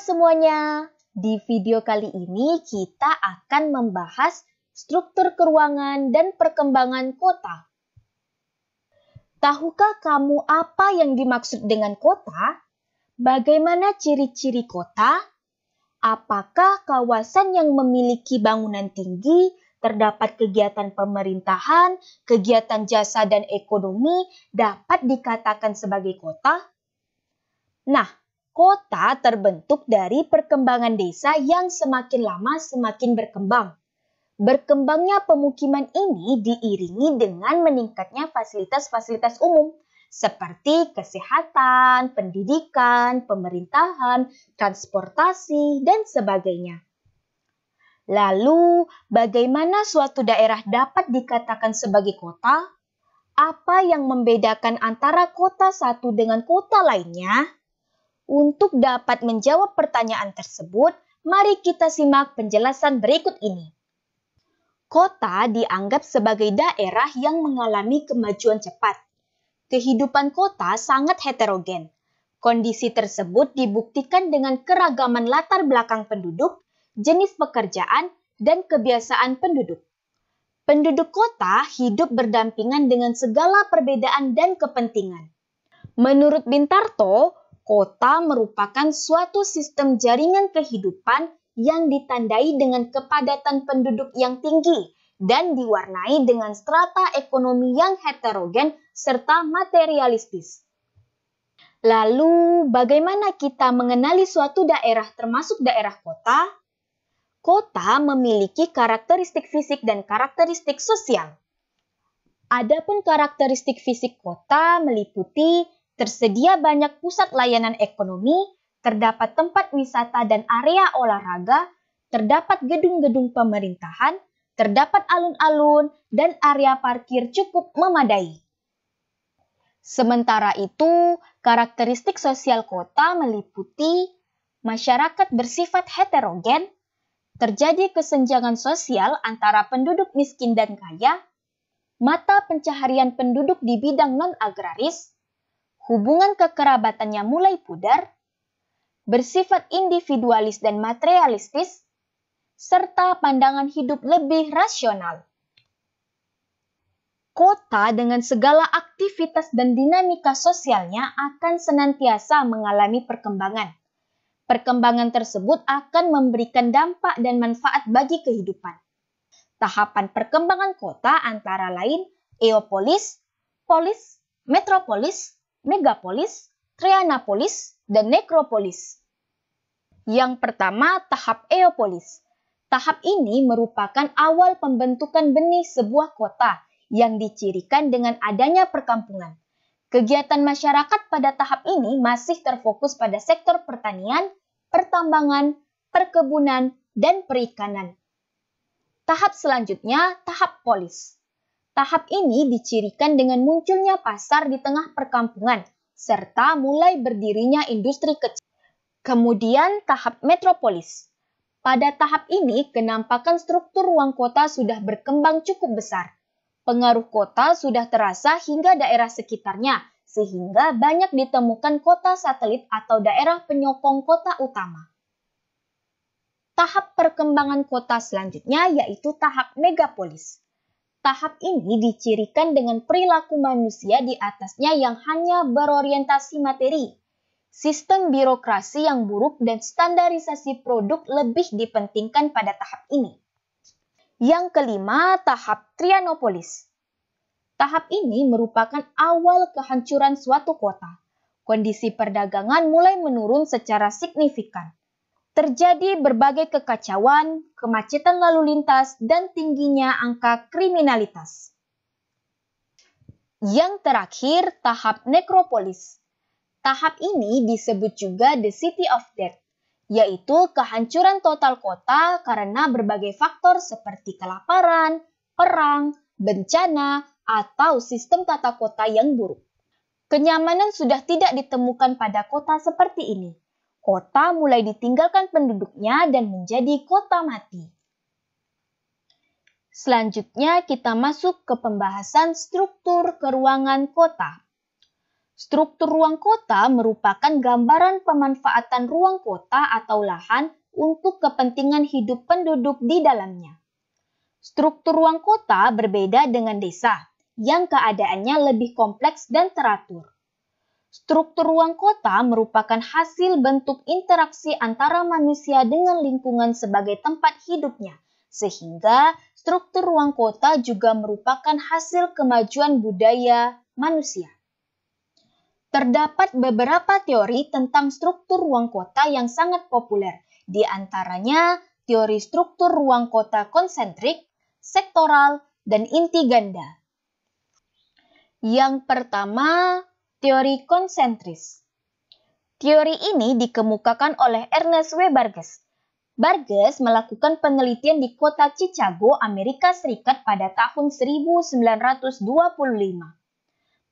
semuanya, di video kali ini kita akan membahas struktur keruangan dan perkembangan kota. Tahukah kamu apa yang dimaksud dengan kota? Bagaimana ciri-ciri kota? Apakah kawasan yang memiliki bangunan tinggi, terdapat kegiatan pemerintahan, kegiatan jasa dan ekonomi dapat dikatakan sebagai kota? Nah, Kota terbentuk dari perkembangan desa yang semakin lama semakin berkembang. Berkembangnya pemukiman ini diiringi dengan meningkatnya fasilitas-fasilitas umum seperti kesehatan, pendidikan, pemerintahan, transportasi, dan sebagainya. Lalu, bagaimana suatu daerah dapat dikatakan sebagai kota? Apa yang membedakan antara kota satu dengan kota lainnya? Untuk dapat menjawab pertanyaan tersebut, mari kita simak penjelasan berikut ini. Kota dianggap sebagai daerah yang mengalami kemajuan cepat. Kehidupan kota sangat heterogen. Kondisi tersebut dibuktikan dengan keragaman latar belakang penduduk, jenis pekerjaan, dan kebiasaan penduduk. Penduduk kota hidup berdampingan dengan segala perbedaan dan kepentingan. Menurut Bintarto, Kota merupakan suatu sistem jaringan kehidupan yang ditandai dengan kepadatan penduduk yang tinggi dan diwarnai dengan strata ekonomi yang heterogen serta materialistis. Lalu, bagaimana kita mengenali suatu daerah termasuk daerah kota? Kota memiliki karakteristik fisik dan karakteristik sosial. Adapun karakteristik fisik kota meliputi tersedia banyak pusat layanan ekonomi, terdapat tempat wisata dan area olahraga, terdapat gedung-gedung pemerintahan, terdapat alun-alun, dan area parkir cukup memadai. Sementara itu, karakteristik sosial kota meliputi masyarakat bersifat heterogen, terjadi kesenjangan sosial antara penduduk miskin dan kaya, mata pencaharian penduduk di bidang non-agraris, hubungan kekerabatannya mulai pudar, bersifat individualis dan materialistis, serta pandangan hidup lebih rasional. Kota dengan segala aktivitas dan dinamika sosialnya akan senantiasa mengalami perkembangan. Perkembangan tersebut akan memberikan dampak dan manfaat bagi kehidupan. Tahapan perkembangan kota antara lain eopolis, polis, metropolis, megapolis, trianapolis, dan Necropolis. Yang pertama, tahap eopolis. Tahap ini merupakan awal pembentukan benih sebuah kota yang dicirikan dengan adanya perkampungan. Kegiatan masyarakat pada tahap ini masih terfokus pada sektor pertanian, pertambangan, perkebunan, dan perikanan. Tahap selanjutnya, tahap polis. Tahap ini dicirikan dengan munculnya pasar di tengah perkampungan, serta mulai berdirinya industri kecil. Kemudian tahap metropolis. Pada tahap ini, kenampakan struktur ruang kota sudah berkembang cukup besar. Pengaruh kota sudah terasa hingga daerah sekitarnya, sehingga banyak ditemukan kota satelit atau daerah penyokong kota utama tahap perkembangan kota selanjutnya yaitu tahap megapolis. Tahap ini dicirikan dengan perilaku manusia di atasnya yang hanya berorientasi materi. Sistem birokrasi yang buruk dan standarisasi produk lebih dipentingkan pada tahap ini. Yang kelima, tahap Trianopolis. Tahap ini merupakan awal kehancuran suatu kota. Kondisi perdagangan mulai menurun secara signifikan terjadi berbagai kekacauan, kemacetan lalu lintas, dan tingginya angka kriminalitas. Yang terakhir, tahap nekropolis. Tahap ini disebut juga the city of death, yaitu kehancuran total kota karena berbagai faktor seperti kelaparan, perang, bencana, atau sistem tata kota yang buruk. Kenyamanan sudah tidak ditemukan pada kota seperti ini kota mulai ditinggalkan penduduknya dan menjadi kota mati. Selanjutnya kita masuk ke pembahasan struktur keruangan kota. Struktur ruang kota merupakan gambaran pemanfaatan ruang kota atau lahan untuk kepentingan hidup penduduk di dalamnya. Struktur ruang kota berbeda dengan desa yang keadaannya lebih kompleks dan teratur. Struktur ruang kota merupakan hasil bentuk interaksi antara manusia dengan lingkungan sebagai tempat hidupnya, sehingga struktur ruang kota juga merupakan hasil kemajuan budaya manusia. Terdapat beberapa teori tentang struktur ruang kota yang sangat populer, di antaranya teori struktur ruang kota konsentrik, sektoral, dan inti ganda. Yang pertama, teori konsentris. Teori ini dikemukakan oleh Ernest W. Burgess. Burgess melakukan penelitian di kota Chicago, Amerika Serikat pada tahun 1925.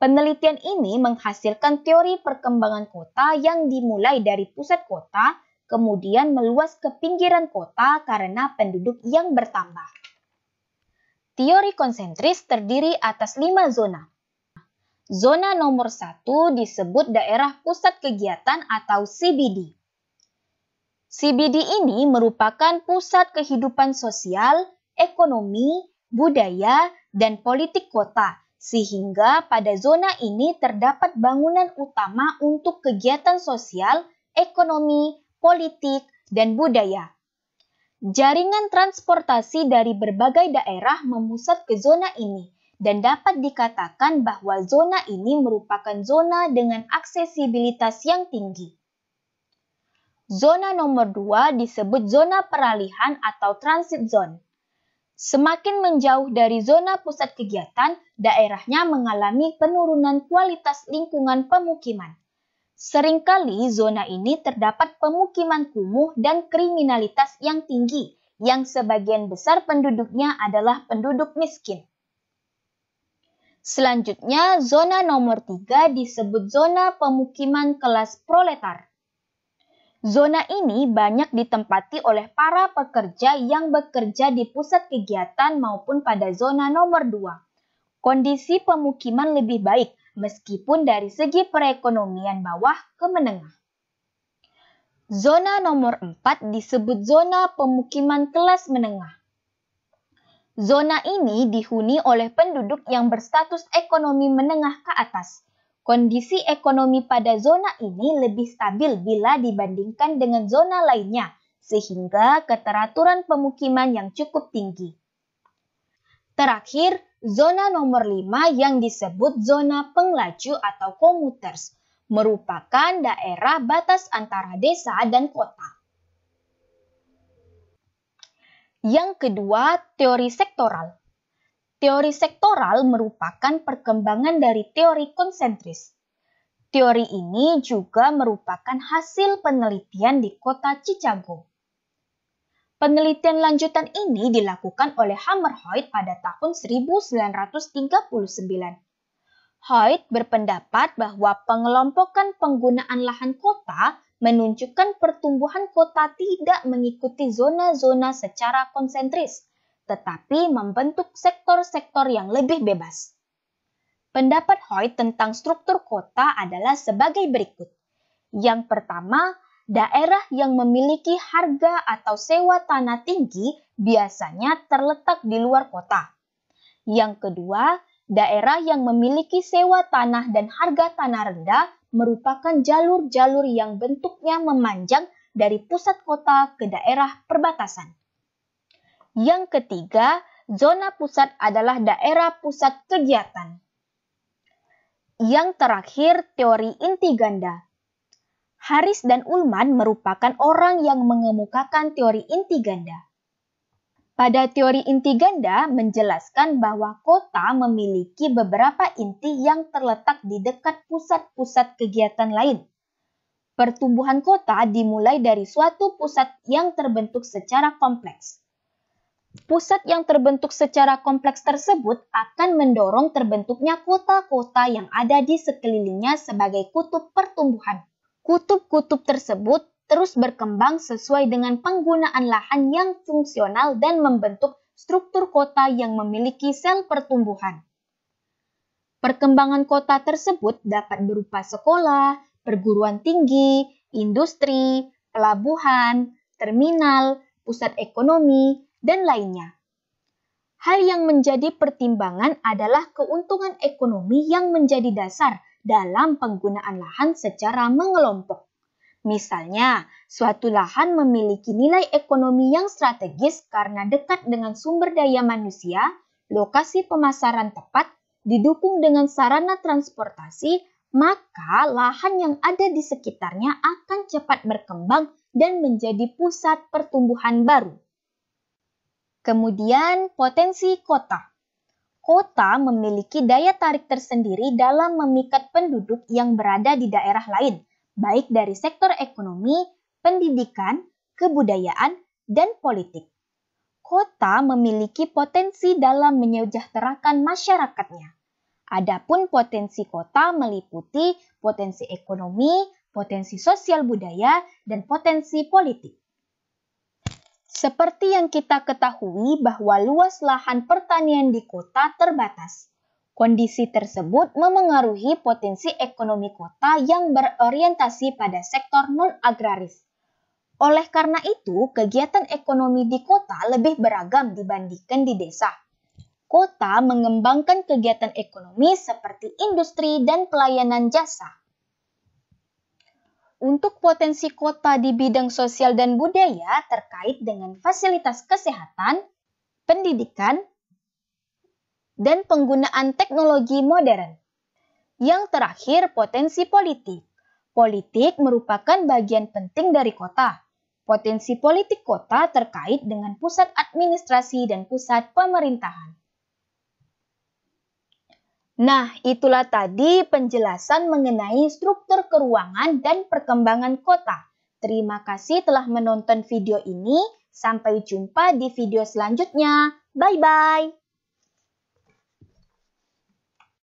Penelitian ini menghasilkan teori perkembangan kota yang dimulai dari pusat kota, kemudian meluas ke pinggiran kota karena penduduk yang bertambah. Teori konsentris terdiri atas lima zona, Zona nomor satu disebut daerah pusat kegiatan atau CBD. CBD ini merupakan pusat kehidupan sosial, ekonomi, budaya, dan politik kota, sehingga pada zona ini terdapat bangunan utama untuk kegiatan sosial, ekonomi, politik, dan budaya. Jaringan transportasi dari berbagai daerah memusat ke zona ini, dan dapat dikatakan bahwa zona ini merupakan zona dengan aksesibilitas yang tinggi. Zona nomor dua disebut zona peralihan atau transit zone. Semakin menjauh dari zona pusat kegiatan, daerahnya mengalami penurunan kualitas lingkungan pemukiman. Seringkali zona ini terdapat pemukiman kumuh dan kriminalitas yang tinggi, yang sebagian besar penduduknya adalah penduduk miskin. Selanjutnya, zona nomor tiga disebut zona pemukiman kelas proletar. Zona ini banyak ditempati oleh para pekerja yang bekerja di pusat kegiatan maupun pada zona nomor dua. Kondisi pemukiman lebih baik meskipun dari segi perekonomian bawah ke menengah. Zona nomor empat disebut zona pemukiman kelas menengah. Zona ini dihuni oleh penduduk yang berstatus ekonomi menengah ke atas. Kondisi ekonomi pada zona ini lebih stabil bila dibandingkan dengan zona lainnya, sehingga keteraturan pemukiman yang cukup tinggi. Terakhir, zona nomor 5 yang disebut zona penglaju atau commuters merupakan daerah batas antara desa dan kota. Yang kedua, teori sektoral. Teori sektoral merupakan perkembangan dari teori konsentris. Teori ini juga merupakan hasil penelitian di kota Chicago. Penelitian lanjutan ini dilakukan oleh Hammerhoid pada tahun 1939. Hoid berpendapat bahwa pengelompokan penggunaan lahan kota menunjukkan pertumbuhan kota tidak mengikuti zona-zona secara konsentris, tetapi membentuk sektor-sektor yang lebih bebas. Pendapat Hoyt tentang struktur kota adalah sebagai berikut. Yang pertama, daerah yang memiliki harga atau sewa tanah tinggi biasanya terletak di luar kota. Yang kedua, daerah yang memiliki sewa tanah dan harga tanah rendah merupakan jalur-jalur yang bentuknya memanjang dari pusat kota ke daerah perbatasan. Yang ketiga, zona pusat adalah daerah pusat kegiatan. Yang terakhir, teori inti ganda. Haris dan Ulman merupakan orang yang mengemukakan teori inti ganda. Pada teori inti ganda menjelaskan bahwa kota memiliki beberapa inti yang terletak di dekat pusat-pusat kegiatan lain. Pertumbuhan kota dimulai dari suatu pusat yang terbentuk secara kompleks. Pusat yang terbentuk secara kompleks tersebut akan mendorong terbentuknya kota-kota yang ada di sekelilingnya sebagai kutub pertumbuhan. Kutub-kutub tersebut terus berkembang sesuai dengan penggunaan lahan yang fungsional dan membentuk struktur kota yang memiliki sel pertumbuhan. Perkembangan kota tersebut dapat berupa sekolah, perguruan tinggi, industri, pelabuhan, terminal, pusat ekonomi, dan lainnya. Hal yang menjadi pertimbangan adalah keuntungan ekonomi yang menjadi dasar dalam penggunaan lahan secara mengelompok. Misalnya, suatu lahan memiliki nilai ekonomi yang strategis karena dekat dengan sumber daya manusia, lokasi pemasaran tepat, didukung dengan sarana transportasi, maka lahan yang ada di sekitarnya akan cepat berkembang dan menjadi pusat pertumbuhan baru. Kemudian, potensi kota. Kota memiliki daya tarik tersendiri dalam memikat penduduk yang berada di daerah lain baik dari sektor ekonomi, pendidikan, kebudayaan, dan politik. Kota memiliki potensi dalam menyejahterakan masyarakatnya. Adapun potensi kota meliputi potensi ekonomi, potensi sosial budaya, dan potensi politik. Seperti yang kita ketahui bahwa luas lahan pertanian di kota terbatas. Kondisi tersebut memengaruhi potensi ekonomi kota yang berorientasi pada sektor non-agraris. Oleh karena itu, kegiatan ekonomi di kota lebih beragam dibandingkan di desa. Kota mengembangkan kegiatan ekonomi seperti industri dan pelayanan jasa. Untuk potensi kota di bidang sosial dan budaya terkait dengan fasilitas kesehatan, pendidikan, dan penggunaan teknologi modern. Yang terakhir, potensi politik. Politik merupakan bagian penting dari kota. Potensi politik kota terkait dengan pusat administrasi dan pusat pemerintahan. Nah, itulah tadi penjelasan mengenai struktur keruangan dan perkembangan kota. Terima kasih telah menonton video ini. Sampai jumpa di video selanjutnya. Bye bye.